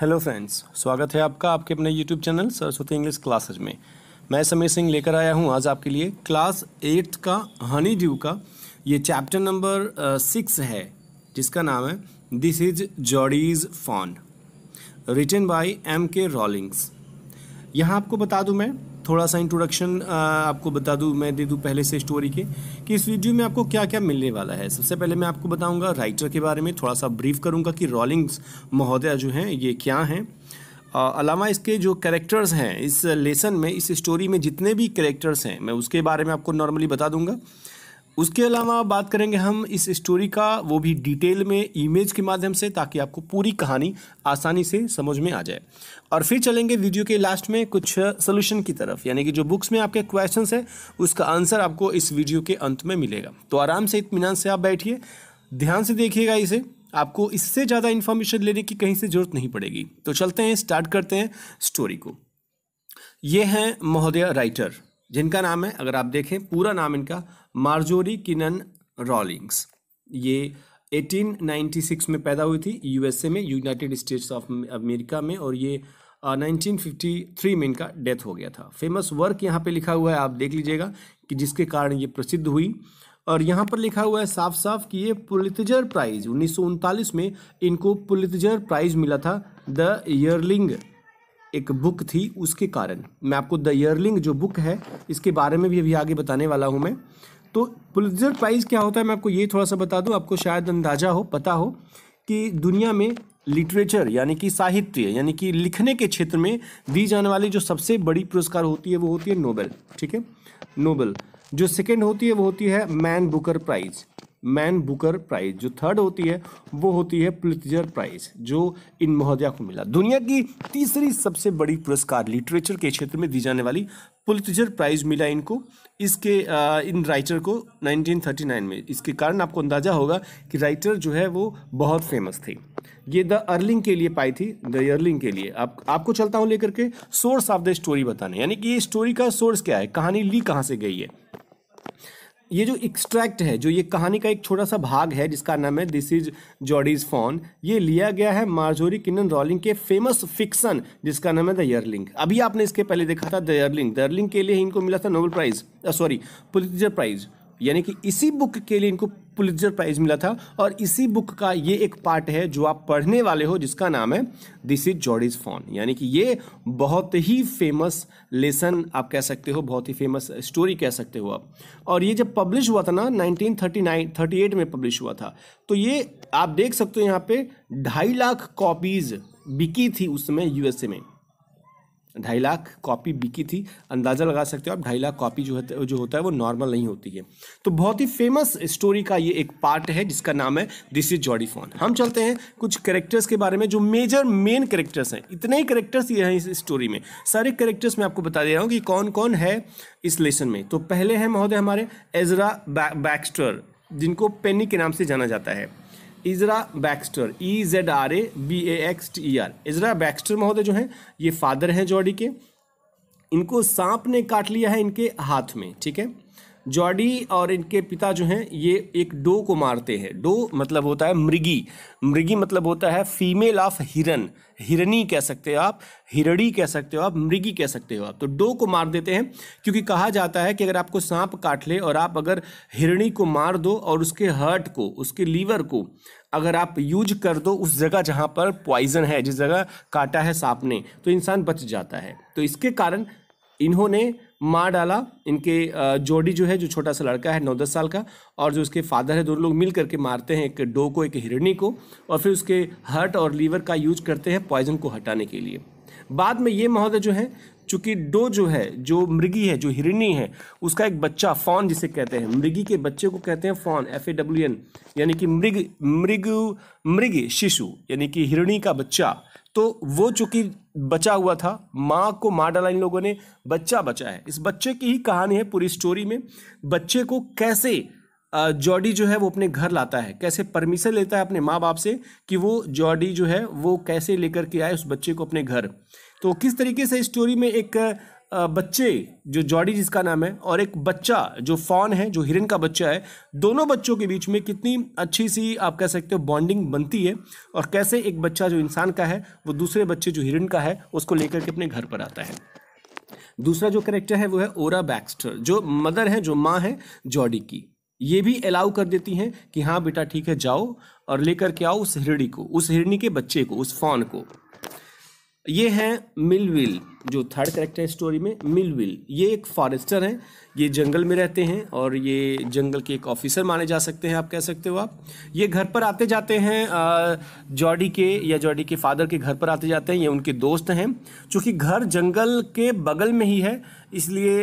hello friends स्वागत है आपका आपके अपने YouTube channel Saraswati English classes में मैं समीर सिंह लेकर आया हूं आज आपके लिए क्लास एट्थ का हनी ड्यू का ये चैप्टर नंबर सिक्स है जिसका नाम है this is Jody's fawn written by M K Rawlings यहाँ आपको बता दूं मैं थोड़ा सा इंट्रोडक्शन आपको बता दूँ मैं दे दूँ पहले से स्टोरी के कि इस वीडियो में आपको क्या क्या मिलने वाला है सबसे पहले मैं आपको बताऊँगा राइटर के बारे में थोड़ा सा ब्रीफ करूँगा कि रॉलिंग्स महोदया जो हैं ये क्या हैं अलावा इसके जो करेक्टर्स हैं इस लेसन में इस स्टोरी में जितने भी करेक्टर्स हैं मैं उसके बारे में आपको नॉर्मली बता दूंगा उसके अलावा बात करेंगे हम इस स्टोरी का वो भी डिटेल में इमेज के माध्यम से ताकि आपको पूरी कहानी आसानी से समझ में आ जाए और फिर चलेंगे वीडियो के लास्ट में कुछ सोल्यूशन की तरफ यानी कि जो बुक्स में आपके क्वेश्चन है उसका आंसर आपको इस वीडियो के अंत में मिलेगा तो आराम से इतमान से आप बैठिए ध्यान से देखिएगा इसे आपको इससे ज़्यादा इन्फॉर्मेशन लेने की कहीं से ज़रूरत नहीं पड़ेगी तो चलते हैं स्टार्ट करते हैं स्टोरी को ये हैं महोदय राइटर जिनका नाम है अगर आप देखें पूरा नाम इनका मार्जोरी किनन रॉलिंग्स ये 1896 में पैदा हुई थी यूएसए में यूनाइटेड स्टेट्स ऑफ अमेरिका में और ये uh, 1953 में इनका डेथ हो गया था फेमस वर्क यहाँ पे लिखा हुआ है आप देख लीजिएगा कि जिसके कारण ये प्रसिद्ध हुई और यहाँ पर लिखा हुआ है साफ साफ कि ये पुलितजर प्राइज उन्नीस में इनको पुलितजर प्राइज मिला था द ईयरलिंग एक बुक थी उसके कारण मैं आपको द ईयरलिंग जो बुक है इसके बारे में भी अभी आगे बताने वाला हूँ मैं तो पुलिसर प्राइज़ क्या होता है मैं आपको ये थोड़ा सा बता दूँ आपको शायद अंदाज़ा हो पता हो कि दुनिया में लिटरेचर यानी कि साहित्य यानी कि लिखने के क्षेत्र में दी जाने वाली जो सबसे बड़ी पुरस्कार होती है वो होती है नोबेल ठीक है नोबेल जो सेकेंड होती है वो होती है Man Booker prize Man Booker prize जो थर्ड होती है वो होती है पुलितजर प्राइज जो इन महोदया को मिला दुनिया की तीसरी सबसे बड़ी पुरस्कार लिटरेचर के क्षेत्र में दी जाने वाली पुलितजर प्राइज मिला इनको इसके आ, इन राइटर को 1939 में इसके कारण आपको अंदाजा होगा कि राइटर जो है वो बहुत फेमस थे ये द अर्लिंग के लिए पाई थी द अर्लिंग के लिए आप आपको चलता हूँ लेकर के सोर्स ऑफ द स्टोरी बताने यानी कि ये स्टोरी का सोर्स क्या है कहानी ली कहाँ से गई है ये जो एक्सट्रैक्ट है जो ये कहानी का एक छोटा सा भाग है जिसका नाम है दिस इज जॉडीज फॉन ये लिया गया है मार्जोरी किन्न रॉलिंग के फेमस फिक्सन जिसका नाम है द यरलिंग अभी आपने इसके पहले देखा था द यरलिंग द के लिए इनको मिला था Nobel prize sorry Pulitzer prize यानी कि इसी बुक के लिए इनको पुलित्जर प्राइज मिला था और इसी बुक का ये एक पार्ट है जो आप पढ़ने वाले हो जिसका नाम है दिस इज जॉर्डिज फॉन यानी कि ये बहुत ही फेमस लेसन आप कह सकते हो बहुत ही फेमस स्टोरी कह सकते हो आप और ये जब पब्लिश हुआ था ना 1939 38 में पब्लिश हुआ था तो ये आप देख सकते हो यहाँ पे ढाई लाख कॉपीज़ बिकी थी उस समय यूएसए में ढाई लाख कॉपी बिकी थी अंदाज़ा लगा सकते हो आप ढाई लाख कॉपी जो है जो होता है वो नॉर्मल नहीं होती है तो बहुत ही फेमस स्टोरी का ये एक पार्ट है जिसका नाम है दिस इज जॉडी फोन हम चलते हैं कुछ कैरेक्टर्स के बारे में जो मेजर मेन कैरेक्टर्स हैं इतने ही करेक्टर्स ये हैं इस स्टोरी में सारे करेक्टर्स मैं आपको बता दे रहा हूँ कि कौन कौन है इस लेसन में तो पहले हैं महोदय हमारे एजरा बैक्स्टर जिनको पेनी के नाम से जाना जाता है Ezra Baxter E Z R A B A X T E R Ezra Baxter महोदय जो हैं ये फादर हैं जॉडी के इनको सांप ने काट लिया है इनके हाथ में ठीक है जॉडी और इनके पिता जो हैं ये एक डो को मारते हैं डो मतलब होता है मृगी मृगी मतलब होता है फीमेल ऑफ हिरन हिरनी कह सकते हो आप हिरड़ी कह सकते हो आप मृगी कह सकते हो आप तो डो को मार देते हैं क्योंकि कहा जाता है कि अगर आपको सांप काट ले और आप अगर हिरणी को मार दो और उसके हर्ट को उसके लीवर को अगर आप यूज कर दो उस जगह जहाँ पर पॉइजन है जिस जगह काटा है सांप ने तो इंसान बच जाता है तो इसके कारण इन्होंने मार डाला इनके जोडी जो है जो छोटा सा लड़का है नौ दस साल का और जो उसके फादर है दोनों लोग मिल करके मारते हैं एक डो को एक हिरणी को और फिर उसके हर्ट और लीवर का यूज करते हैं पॉइजन को हटाने के लिए बाद में ये महोदय जो है चूंकि डो जो है जो मृगी है जो हिरणी है उसका एक बच्चा फॉन जिसे कहते हैं मृगी के बच्चे को कहते हैं fawn F A W N यानी कि मृग मृग मृग शिशु यानी कि हिरणी का बच्चा तो वो चूंकि बचा हुआ था माँ को मार डाला इन लोगों ने बच्चा बचा है इस बच्चे की ही कहानी है पूरी स्टोरी में बच्चे को कैसे जॉडी जो है वो अपने घर लाता है कैसे परमिशन लेता है अपने माँ बाप से कि वो जॉडी जो है वो कैसे लेकर के आए उस बच्चे को अपने घर तो किस तरीके से स्टोरी में एक बच्चे जो जॉडी जिसका नाम है और एक बच्चा जो फॉन है जो हिरन का बच्चा है दोनों बच्चों के बीच में कितनी अच्छी सी आप कह सकते हो बॉन्डिंग बनती है और कैसे एक बच्चा जो इंसान का है वो दूसरे बच्चे जो हिरन का है उसको लेकर के अपने घर पर आता है दूसरा जो करेक्टर है वो है ओरा बैक्स्टर जो मदर है जो माँ है जॉडी की ये भी अलाउ कर देती हैं कि हाँ बेटा ठीक है जाओ और लेकर के आओ उस हिरणी को उस हिरणी के बच्चे को उस फॉन को ये हैं मिलविल जो थर्ड करेक्टर है स्टोरी में मिलविल ये एक फॉरेस्टर हैं ये जंगल में रहते हैं और ये जंगल के एक ऑफिसर माने जा सकते हैं आप कह सकते हो आप ये घर पर आते जाते हैं जॉडी के या जॉडी के फादर के घर पर आते जाते हैं ये उनके दोस्त हैं चूँकि घर जंगल के बगल में ही है इसलिए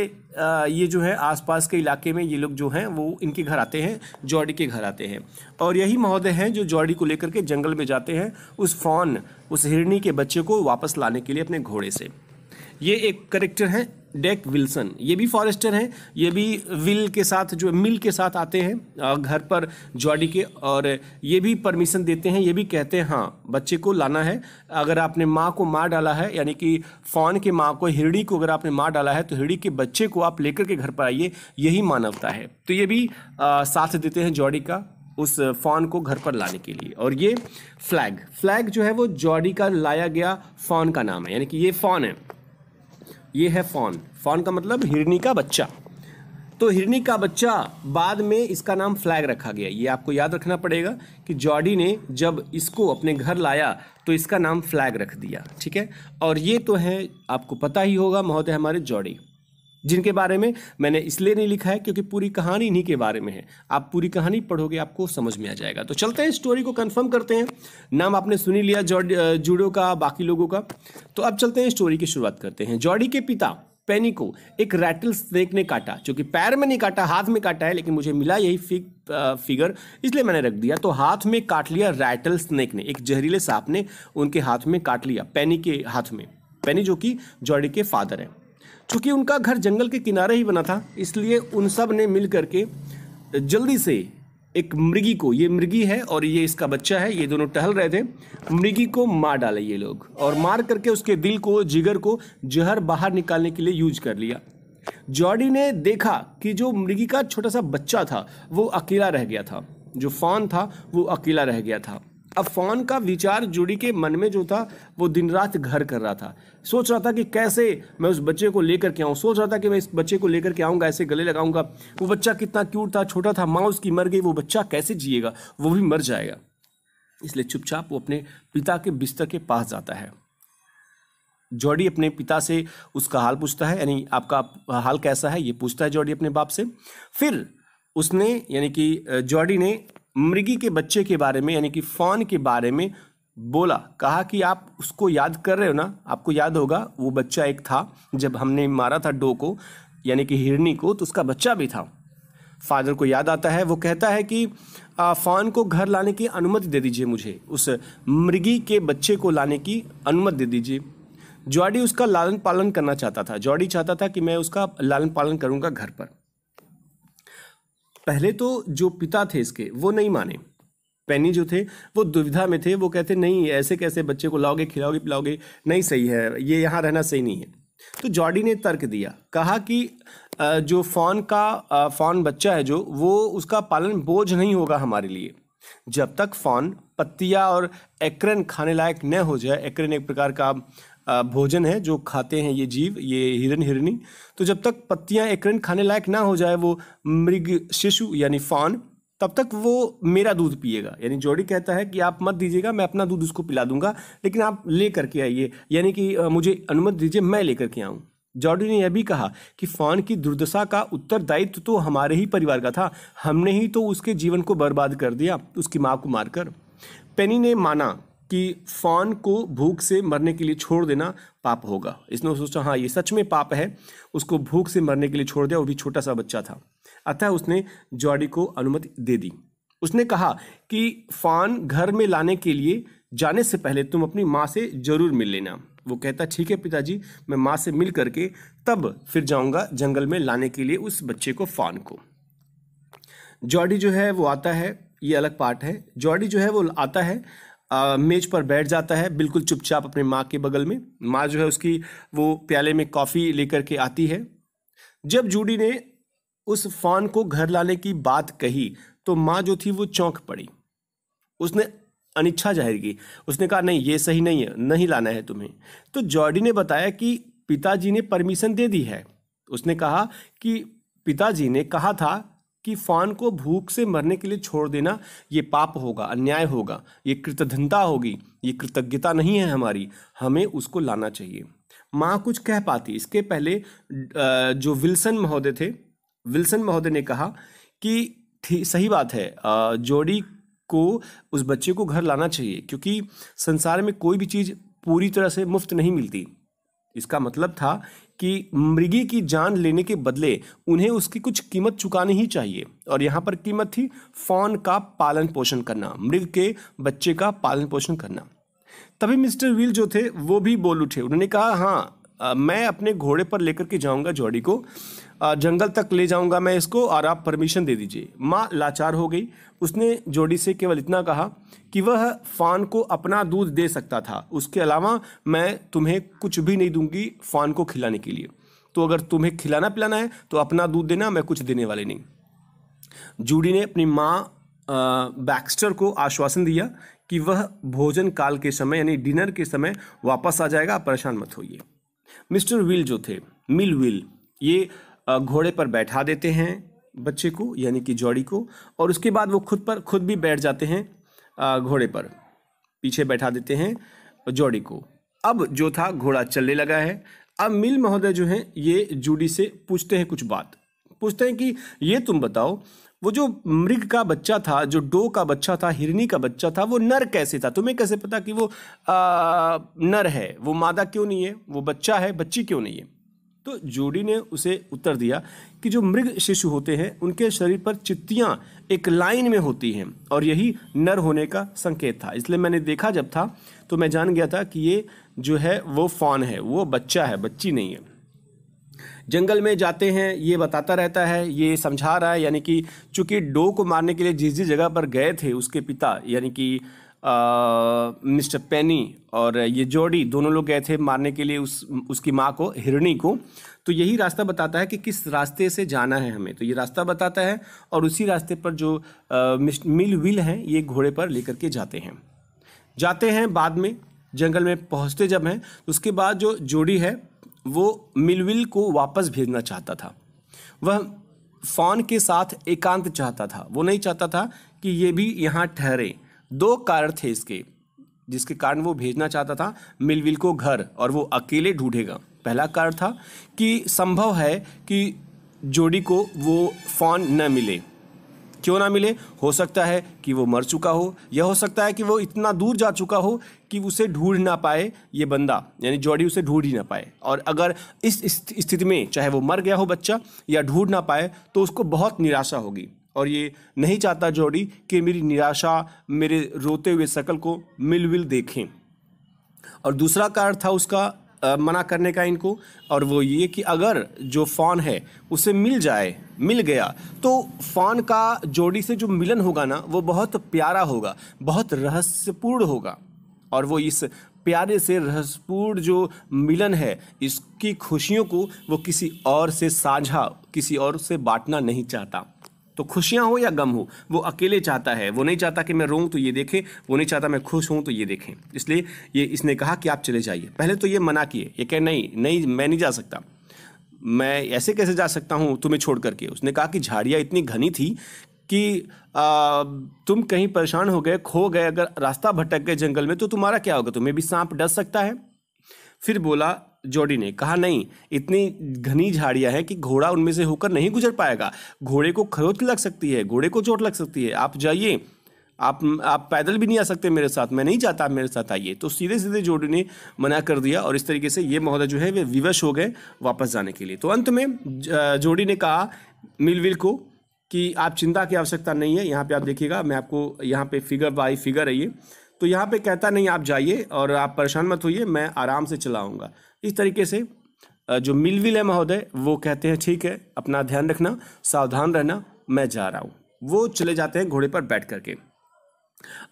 ये जो है आसपास के इलाके में ये लोग जो हैं वो इनके घर आते हैं जॉडी के घर आते हैं और यही महोदय हैं जो जॉडी को लेकर के जंगल में जाते हैं उस फॉन उस हिरणी के बच्चे को वापस लाने के लिए अपने घोड़े से ये एक करेक्टर है डेक विल्सन ये भी फॉरेस्टर हैं ये भी विल के साथ जो मिल के साथ आते हैं घर पर जॉडी के और ये भी परमिशन देते हैं ये भी कहते हैं हाँ बच्चे को लाना है अगर आपने माँ को मार डाला है यानी कि फॉन के माँ को हिरड़ी को अगर आपने मार डाला है तो हिरड़ी के बच्चे को आप लेकर के घर पर आइए यही मानवता है तो ये भी आ, साथ देते हैं जॉडी का उस फॉन को घर पर लाने के लिए और ये फ्लैग फ्लैग जो है वो जॉडी का लाया गया फॉन का नाम है यानी कि ये फॉन है ये है फॉन फॉन का मतलब हिरनी का बच्चा तो हिरनी का बच्चा बाद में इसका नाम फ्लैग रखा गया ये आपको याद रखना पड़ेगा कि जॉडी ने जब इसको अपने घर लाया तो इसका नाम फ्लैग रख दिया ठीक है और ये तो है आपको पता ही होगा महोदय हमारे जॉडी जिनके बारे में मैंने इसलिए नहीं लिखा है क्योंकि पूरी कहानी इन्हीं के बारे में है आप पूरी कहानी पढ़ोगे आपको समझ में आ जाएगा तो चलते हैं स्टोरी को कंफर्म करते हैं नाम आपने सुनी लिया जूडो का बाकी लोगों का तो अब चलते हैं स्टोरी की शुरुआत करते हैं जॉडी के पिता पेनी को एक रैटल स्नेक ने काटा जो कि पैर में नहीं काटा हाथ में काटा है लेकिन मुझे मिला यही फिग फिगर इसलिए मैंने रख दिया तो हाथ में काट लिया रैटल स्नेक ने एक जहरीले सांप ने उनके हाथ में काट लिया पेनी के हाथ में पेनी जो कि जॉडी के फादर हैं चूँकि उनका घर जंगल के किनारे ही बना था इसलिए उन सब ने मिल करके जल्दी से एक मृगी को ये मृगी है और ये इसका बच्चा है ये दोनों टहल रहे थे मृगी को मार डाले ये लोग और मार करके उसके दिल को जिगर को जहर बाहर निकालने के लिए यूज कर लिया जॉर्डी ने देखा कि जो मृगी का छोटा सा बच्चा था वो अकेला रह गया था जो फान था वो अकेला रह गया था अब फोन का विचार जुड़ी के मन में जो था वो दिन रात घर कर रहा था सोच रहा था कि कैसे मैं उस बच्चे को लेकर के आऊँ सोच रहा था कि मैं इस बच्चे को लेकर के आऊँगा ऐसे गले लगाऊंगा वो बच्चा कितना क्यूट था छोटा था माँ उसकी मर गई वो बच्चा कैसे जिएगा वो भी मर जाएगा इसलिए चुपचाप वो अपने पिता के बिस्तर के पास जाता है जॉडी अपने पिता से उसका हाल पूछता है यानी आपका हाल कैसा है ये पूछता है जॉडी अपने बाप से फिर उसने यानी कि जॉडी ने मृगी के बच्चे के बारे में यानी कि फौन के बारे में बोला कहा कि आप उसको याद कर रहे हो ना आपको याद होगा वो बच्चा एक था जब हमने मारा था डो को यानी कि हिरनी को तो उसका बच्चा भी था फादर को याद आता है वो कहता है कि फॉन को घर लाने की अनुमति दे दीजिए मुझे उस मृगी के बच्चे को लाने की अनुमति दे दीजिए जॉडी उसका लालन पालन करना चाहता था जॉडी चाहता था कि मैं उसका लालन पालन करूँगा घर पर पहले तो जो पिता थे इसके वो नहीं माने पैनी जो थे वो दुविधा में थे वो कहते नहीं ऐसे कैसे बच्चे को लाओगे खिलाओगे पिलाओगे नहीं सही है ये यहाँ रहना सही नहीं है तो जॉर्डी ने तर्क दिया कहा कि जो फोन का फोन बच्चा है जो वो उसका पालन बोझ नहीं होगा हमारे लिए जब तक फोन पत्तियाँ और एकरन खाने लायक न हो जाए एकरन एक प्रकार का भोजन है जो खाते हैं ये जीव ये हिरन हिरनी तो जब तक पत्तियाँ एकरन खाने लायक ना हो जाए वो मृग शिशु यानी फान तब तक वो मेरा दूध पिएगा यानी जोड़ी कहता है कि आप मत दीजिएगा मैं अपना दूध उसको पिला दूंगा लेकिन आप ले करके आइए यानी कि मुझे अनुमति दीजिए मैं लेकर के आऊँ जॉर्डी ने यह भी कहा कि फान की दुर्दशा का उत्तरदायित्व तो हमारे ही परिवार का था हमने ही तो उसके जीवन को बर्बाद कर दिया उसकी माँ को मारकर पेनी ने माना कि फॉन को भूख से मरने के लिए छोड़ देना पाप होगा इसने सोचा हाँ ये सच में पाप है उसको भूख से मरने के लिए छोड़ दिया वो भी छोटा सा बच्चा था अतः उसने जॉडी को अनुमति दे दी उसने कहा कि फॉन घर में लाने के लिए जाने से पहले तुम अपनी माँ से जरूर मिल लेना वो कहता ठीक है पिताजी मैं माँ से मिल करके तब फिर जाऊँगा जंगल में लाने के लिए उस बच्चे को फॉन को जॉडी जो है वो आता है ये अलग पार्ट है जॉर्डी जो है वो आता है आ, मेज पर बैठ जाता है बिल्कुल चुपचाप अपने माँ के बगल में माँ जो है उसकी वो प्याले में कॉफ़ी लेकर के आती है जब जूडी ने उस फॉन को घर लाने की बात कही तो माँ जो थी वो चौंक पड़ी उसने अनिच्छा जाहिर की उसने कहा नहीं ये सही नहीं है नहीं लाना है तुम्हें तो जॉर्डी ने बताया कि पिताजी ने परमिशन दे दी है उसने कहा कि पिताजी ने कहा था कि फान को भूख से मरने के लिए छोड़ देना ये पाप होगा अन्याय होगा ये कृतज्ञता होगी ये कृतज्ञता नहीं है हमारी हमें उसको लाना चाहिए माँ कुछ कह पाती इसके पहले जो विल्सन महोदय थे विल्सन महोदय ने कहा कि सही बात है जोड़ी को उस बच्चे को घर लाना चाहिए क्योंकि संसार में कोई भी चीज़ पूरी तरह से मुफ्त नहीं मिलती इसका मतलब था कि मृगी की जान लेने के बदले उन्हें उसकी कुछ कीमत चुकानी ही चाहिए और यहाँ पर कीमत थी फॉन का पालन पोषण करना मृग के बच्चे का पालन पोषण करना तभी मिस्टर व्हील जो थे वो भी बोल उठे उन्होंने कहा हाँ आ, मैं अपने घोड़े पर लेकर के जाऊंगा जोडी को आ, जंगल तक ले जाऊंगा मैं इसको और आप परमिशन दे दीजिए माँ लाचार हो गई उसने जोडी से केवल इतना कहा कि वह फ़ान को अपना दूध दे सकता था उसके अलावा मैं तुम्हें कुछ भी नहीं दूंगी फ़ान को खिलाने के लिए तो अगर तुम्हें खिलाना पिलाना है तो अपना दूध देना मैं कुछ देने वाले नहीं जूडी ने अपनी माँ बैक्स्टर को आश्वासन दिया कि वह भोजन काल के समय यानी डिनर के समय वापस आ जाएगा परेशान मत होइए मिस्टर विल जो थे मिल विल ये घोड़े पर बैठा देते हैं बच्चे को यानी कि जौड़ी को और उसके बाद वो खुद पर खुद भी बैठ जाते हैं घोड़े पर पीछे बैठा देते हैं जौड़ी को अब जो था घोड़ा चलने लगा है अब मिल महोदय जो हैं ये जूडी से पूछते हैं कुछ बात पूछते हैं कि ये तुम बताओ वो जो मृग का बच्चा था जो डो का बच्चा था हिरनी का बच्चा था वो नर कैसे था तुम्हें कैसे पता कि वो आ, नर है वो मादा क्यों नहीं है वो बच्चा है बच्ची क्यों नहीं है तो जोडी ने उसे उत्तर दिया कि जो मृग शिशु होते हैं उनके शरीर पर चित्तियाँ एक लाइन में होती हैं और यही नर होने का संकेत था इसलिए मैंने देखा जब था तो मैं जान गया था कि ये जो है वो फॉन है वो बच्चा है बच्ची नहीं है जंगल में जाते हैं ये बताता रहता है ये समझा रहा है यानी कि चूंकि डो को मारने के लिए जिस जिस जगह पर गए थे उसके पिता यानी कि मिस्टर पेनी और ये जोडी दोनों लोग गए थे मारने के लिए उस उसकी माँ को हिरणी को तो यही रास्ता बताता है कि किस रास्ते से जाना है हमें तो ये रास्ता बताता है और उसी रास्ते पर जो आ, मिल विल हैं ये घोड़े पर लेकर के जाते हैं जाते हैं बाद में जंगल में पहुँचते जब हैं उसके बाद जो जोड़ी है वो मिलविल को वापस भेजना चाहता था वह फॉन के साथ एकांत चाहता था वो नहीं चाहता था कि ये भी यहाँ ठहरे दो कारण थे इसके जिसके कारण वो भेजना चाहता था मिलविल को घर और वो अकेले ढूंढेगा पहला कारण था कि संभव है कि जोडी को वो फॉन न मिले क्यों ना मिले हो सकता है कि वो मर चुका हो या हो सकता है कि वो इतना दूर जा चुका हो कि उसे ढूंढ ना पाए ये बंदा यानी जॉडी उसे ढूंढ ही ना पाए और अगर इस स्थिति में चाहे वो मर गया हो बच्चा या ढूंढ ना पाए तो उसको बहुत निराशा होगी और ये नहीं चाहता जॉडी कि मेरी निराशा मेरे रोते हुए शकल को मिलविल देखें और दूसरा कारण था उसका मना करने का इनको और वो ये कि अगर जो फ़ोन है उसे मिल जाए मिल गया तो फ़ोन का जोड़ी से जो मिलन होगा ना वो बहुत प्यारा होगा बहुत रहस्यपूर्ण होगा और वो इस प्यारे से रहस्यपूर्ण जो मिलन है इसकी खुशियों को वो किसी और से साझा किसी और से बांटना नहीं चाहता तो खुशियाँ हो या गम हो वो अकेले चाहता है वो नहीं चाहता कि मैं रोऊँ तो ये देखें वो नहीं चाहता मैं खुश हूँ तो ये देखें इसलिए ये इसने कहा कि आप चले जाइए पहले तो ये मना किए ये कह नहीं नहीं मैं नहीं जा सकता मैं ऐसे कैसे जा सकता हूँ तुम्हें छोड़ करके उसने कहा कि झाड़ियाँ इतनी घनी थी कि आ, तुम कहीं परेशान हो गए खो गए अगर रास्ता भटक गए जंगल में तो तुम्हारा क्या होगा तुम्हें भी सांप डस सकता है फिर बोला जोडी ने कहा नहीं इतनी घनी झाड़ियां हैं कि घोड़ा उनमें से होकर नहीं गुजर पाएगा घोड़े को खरोच लग सकती है घोड़े को चोट लग सकती है आप जाइए आप आप पैदल भी नहीं आ सकते मेरे साथ मैं नहीं जाता आप मेरे साथ आइए तो सीधे सीधे जोडी ने मना कर दिया और इस तरीके से ये महोदय जो है वे विवश हो गए वापस जाने के लिए तो अंत में जोडी ने कहा मिलविल को कि आप चिंता की आवश्यकता नहीं है यहाँ पे आप देखिएगा मैं आपको यहाँ पे फिगर बाई फिगर है ये तो यहाँ पे कहता नहीं आप जाइए और आप परेशान मत होइए मैं आराम से चलाऊँगा इस तरीके से जो मिलविल है महोदय वो कहते हैं ठीक है अपना ध्यान रखना सावधान रहना मैं जा रहा हूँ वो चले जाते हैं घोड़े पर बैठ करके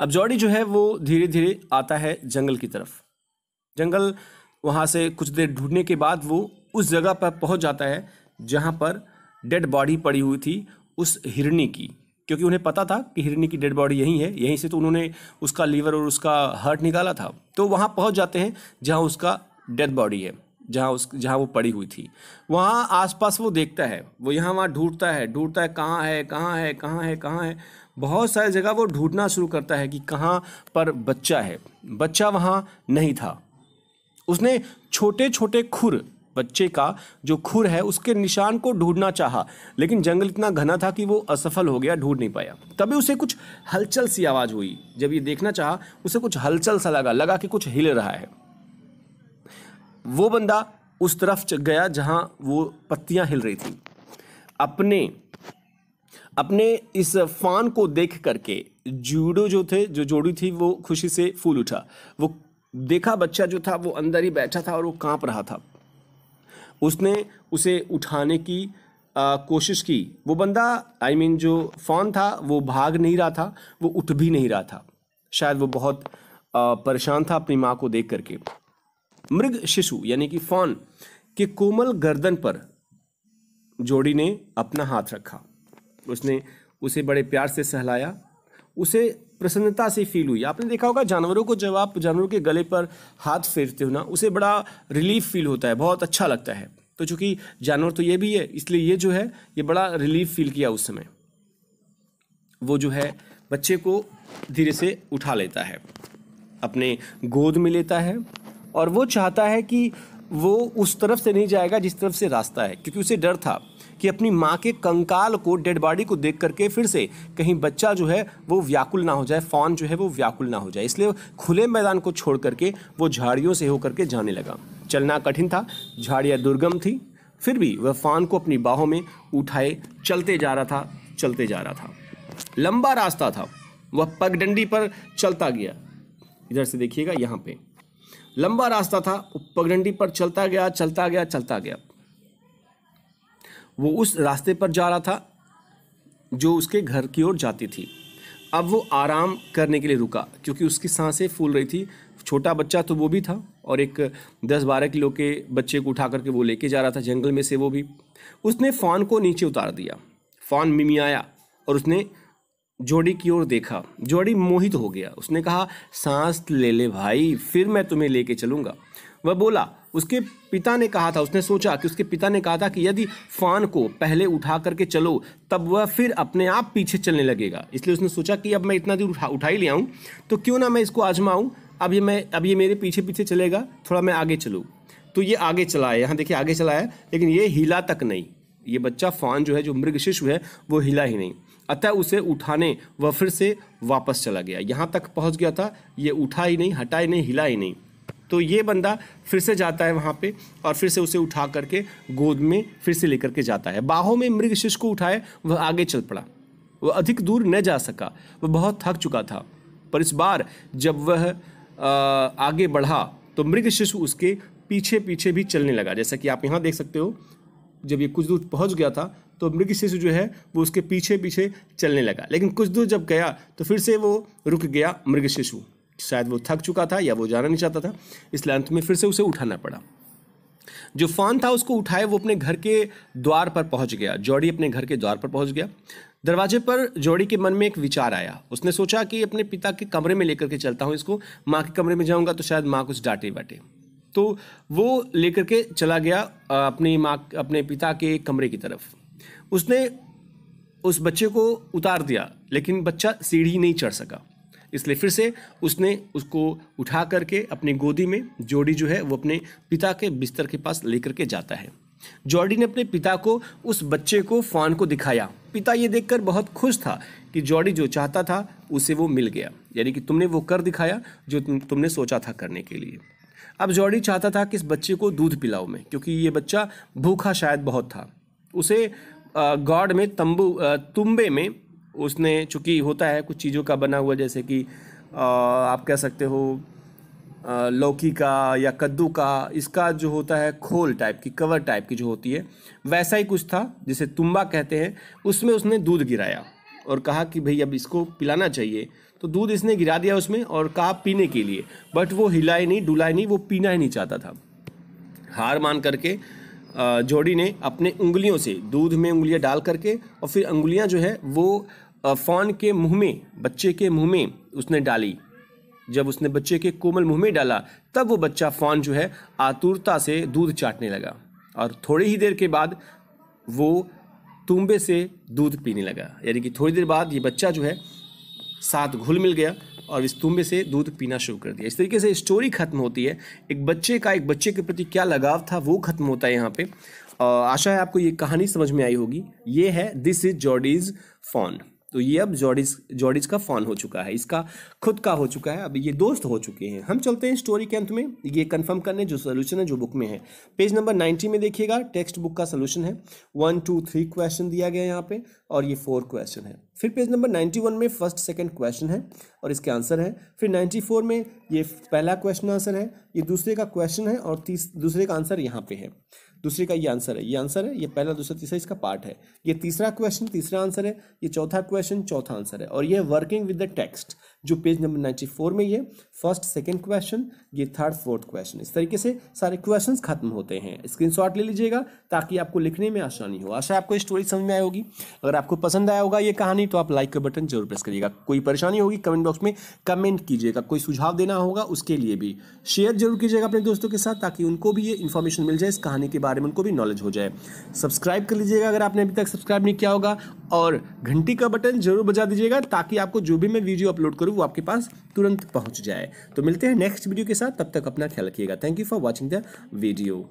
अब जॉडी जो है वो धीरे धीरे आता है जंगल की तरफ जंगल वहाँ से कुछ देर ढूंढने के बाद वो उस जगह पर पहुँच जाता है जहाँ पर डेड बॉडी पड़ी हुई थी उस हिरनी की क्योंकि उन्हें पता था कि हिरनी की डेड बॉडी यहीं है यहीं से तो उन्होंने उसका लीवर और उसका हार्ट निकाला था तो वहाँ पहुँच जाते हैं जहाँ उसका डेथ बॉडी है जहाँ उस जहाँ वो पड़ी हुई थी वहाँ आसपास वो देखता है वो यहाँ वहाँ ढूंढता है ढूंढता है कहाँ है कहाँ है कहाँ है कहाँ है बहुत सारी जगह वो ढूंढना शुरू करता है कि कहाँ पर बच्चा है बच्चा वहाँ नहीं था उसने छोटे छोटे खुर बच्चे का जो खुर है उसके निशान को ढूंढना चाहा लेकिन जंगल इतना घना था कि वो असफल हो गया ढूंढ नहीं पाया तभी उसे कुछ हलचल सी आवाज़ हुई जब ये देखना चाहा उसे कुछ हलचल सा लगा लगा कि कुछ हिल रहा है वो बंदा उस तरफ गया जहाँ वो पत्तियाँ हिल रही थी अपने अपने इस फान को देख करके जूडो जो थे जो जोड़ी थी वो खुशी से फूल उठा वो देखा बच्चा जो था वो अंदर ही बैठा था और वो कांप रहा था उसने उसे उठाने की आ, कोशिश की वो बंदा आई I मीन mean, जो फोन था वो भाग नहीं रहा था वो उठ भी नहीं रहा था शायद वो बहुत परेशान था अपनी माँ को देख करके मृग शिशु यानी कि फॉन के कोमल गर्दन पर जोड़ी ने अपना हाथ रखा उसने उसे बड़े प्यार से सहलाया उसे प्रसन्नता से फील हुई आपने देखा होगा जानवरों को जब आप जानवरों के गले पर हाथ फेरते हो ना उसे बड़ा रिलीफ फील होता है बहुत अच्छा लगता है तो चूंकि जानवर तो ये भी है इसलिए ये जो है ये बड़ा रिलीफ फील किया उस समय वो जो है बच्चे को धीरे से उठा लेता है अपने गोद में लेता है और वो चाहता है कि वो उस तरफ से नहीं जाएगा जिस तरफ से रास्ता है क्योंकि उसे डर था कि अपनी माँ के कंकाल को डेड बॉडी को देख करके फिर से कहीं बच्चा जो है वो व्याकुल ना हो जाए फौन जो है वो व्याकुल ना हो जाए इसलिए खुले मैदान को छोड़ करके वो झाड़ियों से होकर के जाने लगा चलना कठिन था झाड़ियाँ दुर्गम थी फिर भी वह फान को अपनी बाहों में उठाए चलते जा रहा था चलते जा रहा था लंबा रास्ता था वह पगडंडी पर चलता गया इधर से देखिएगा यहाँ पर लंबा रास्ता था पगडंडी पर चलता गया चलता गया चलता गया वो उस रास्ते पर जा रहा था जो उसके घर की ओर जाती थी अब वो आराम करने के लिए रुका क्योंकि उसकी सांसें फूल रही थी छोटा बच्चा तो वो भी था और एक दस बारह किलो के बच्चे को उठा करके वो लेके जा रहा था जंगल में से वो भी उसने फ़ौन को नीचे उतार दिया फ़ौन मिमियाया और उसने जोड़ी की ओर देखा जोड़ी मोहित हो गया उसने कहा सांस ले ले भाई फिर मैं तुम्हें लेके चलूँगा वह बोला उसके पिता ने कहा था उसने सोचा कि उसके पिता ने कहा था कि यदि फान को पहले उठा करके चलो तब वह फिर अपने आप पीछे चलने लगेगा इसलिए उसने सोचा कि अब मैं इतना दूर उठा उठा ही लिया हूँ तो क्यों ना मैं इसको आजमाऊँ अब ये मैं अब ये मेरे पीछे पीछे चलेगा थोड़ा मैं आगे चलूँ तो ये आगे चला है यहाँ देखिए आगे चला है लेकिन ये हिला तक नहीं ये बच्चा फान जो है जो मृग शिशु है वो हिला ही नहीं अतः उसे उठाने वह फिर से वापस चला गया यहाँ तक पहुँच गया था ये उठा ही नहीं हटा ही नहीं हिला ही नहीं तो ये बंदा फिर से जाता है वहाँ पे और फिर से उसे उठा करके गोद में फिर से लेकर के जाता है बाहों में मृग शिश को उठाए वह आगे चल पड़ा वह अधिक दूर न जा सका वह बहुत थक चुका था पर इस बार जब वह आगे बढ़ा तो मृग शिशु उसके पीछे पीछे भी चलने लगा जैसा कि आप यहाँ देख सकते हो जब ये कुछ दूर पहुंच गया था तो मृग शिशु जो है वो उसके पीछे पीछे चलने लगा लेकिन कुछ दूर जब गया तो फिर से वो रुक गया मृग शिशु शायद वो थक चुका था या वो जाना नहीं चाहता था इसलिए अंत में फिर से उसे उठाना पड़ा जो फान था उसको उठाए वो अपने घर के द्वार पर पहुंच गया जौड़ी अपने घर के द्वार पर पहुंच गया दरवाजे पर जौड़ी के मन में एक विचार आया उसने सोचा कि अपने पिता के कमरे में लेकर के चलता हूँ इसको माँ के कमरे में जाऊँगा तो शायद माँ कुछ डांटे बाटे तो वो लेकर के चला गया अपनी माँ अपने पिता के कमरे की तरफ उसने उस बच्चे को उतार दिया लेकिन बच्चा सीढ़ी नहीं चढ़ सका इसलिए फिर से उसने उसको उठा करके अपनी गोदी में जोड़ी जो है वो अपने पिता के बिस्तर के पास लेकर के जाता है जॉर्डी ने अपने पिता को उस बच्चे को फान को दिखाया पिता ये देखकर बहुत खुश था कि जॉर्डी जो चाहता था उसे वो मिल गया यानी कि तुमने वो कर दिखाया जो तुमने सोचा था करने के लिए अब जॉर्डी चाहता था कि इस बच्चे को दूध पिलाओ में क्योंकि ये बच्चा भूखा शायद बहुत था उसे गॉड में तंबू तुम्बे में उसने चूँकि होता है कुछ चीज़ों का बना हुआ जैसे कि आप कह सकते हो लौकी का या कद्दू का इसका जो होता है खोल टाइप की कवर टाइप की जो होती है वैसा ही कुछ था जिसे तुम्बा कहते हैं उसमें उसने दूध गिराया और कहा कि भाई अब इसको पिलाना चाहिए तो दूध इसने गिरा दिया उसमें और कहा पीने के लिए बट वो हिलाए नहीं डुलाए नहीं वो पीना ही नहीं चाहता था हार मान करके जोड़ी ने अपने उंगलियों से दूध में उंगलियां डाल करके और फिर उंगलियां जो है वो फोन के मुंह में बच्चे के मुंह में उसने डाली जब उसने बच्चे के कोमल मुंह में डाला तब वो बच्चा फोन जो है आतुरता से दूध चाटने लगा और थोड़ी ही देर के बाद वो तुम्बे से दूध पीने लगा यानी कि थोड़ी देर बाद ये बच्चा जो है साथ घुल मिल गया और इस तुम्बे से दूध पीना शुरू कर दिया इस तरीके से स्टोरी ख़त्म होती है एक बच्चे का एक बच्चे के प्रति क्या लगाव था वो ख़त्म होता है यहाँ पे आशा है आपको ये कहानी समझ में आई होगी ये है दिस इज जॉर्डीज फॉन्ड तो ये अब जॉर्डिस जॉर्डिस का फॉन हो चुका है इसका खुद का हो चुका है अब ये दोस्त हो चुके हैं हम चलते हैं स्टोरी के अंत में ये कंफर्म करने जो सोल्यूशन है जो बुक में है पेज नंबर नाइन्टी में देखिएगा टेक्स्ट बुक का सोल्यूशन है वन टू थ्री क्वेश्चन दिया गया है यहाँ पे और ये फोर क्वेश्चन है फिर पेज नंबर नाइन्टी वन में फर्स्ट सेकेंड क्वेश्चन है और इसके आंसर है फिर नाइन्टी फोर में ये पहला क्वेश्चन आंसर है ये दूसरे का क्वेश्चन है और तीस दूसरे का आंसर यहाँ पे है दूसरे का ये आंसर है ये आंसर है ये पहला दूसरा तीसरा इसका पार्ट है ये तीसरा क्वेश्चन तीसरा आंसर है ये चौथा क्वेश्चन चौथा आंसर है और ये वर्किंग विद द टेक्स्ट जो पेज नंबर नाइन्टी फोर में ये फर्स्ट सेकेंड क्वेश्चन ये थर्ड फोर्थ क्वेश्चन इस तरीके से सारे क्वेश्चन खत्म होते हैं स्क्रीनशॉट ले लीजिएगा ताकि आपको लिखने में आसानी हो आशा आपको स्टोरी समझ में आई होगी अगर आपको पसंद आया होगा ये कहानी तो आप लाइक का बटन जरूर प्रेस करिएगा कोई परेशानी होगी कमेंट बॉक्स में कमेंट कीजिएगा कोई सुझाव देना होगा उसके लिए भी शेयर जरूर कीजिएगा अपने दोस्तों के साथ ताकि उनको भी ये इन्फॉर्मेशन मिल जाए इस कहानी के बारे में उनको भी नॉलेज हो जाए सब्सक्राइब कर लीजिएगा अगर आपने अभी तक सब्सक्राइब नहीं किया होगा और घंटी का बटन जरूर बजा दीजिएगा ताकि आपको जो भी मैं वीडियो अपलोड करूँ और वो आपके पास तुरंत पहुँच जाए तो मिलते हैं नेक्स्ट वीडियो के साथ तब तक अपना ख्याल रखिएगा thank you for watching the video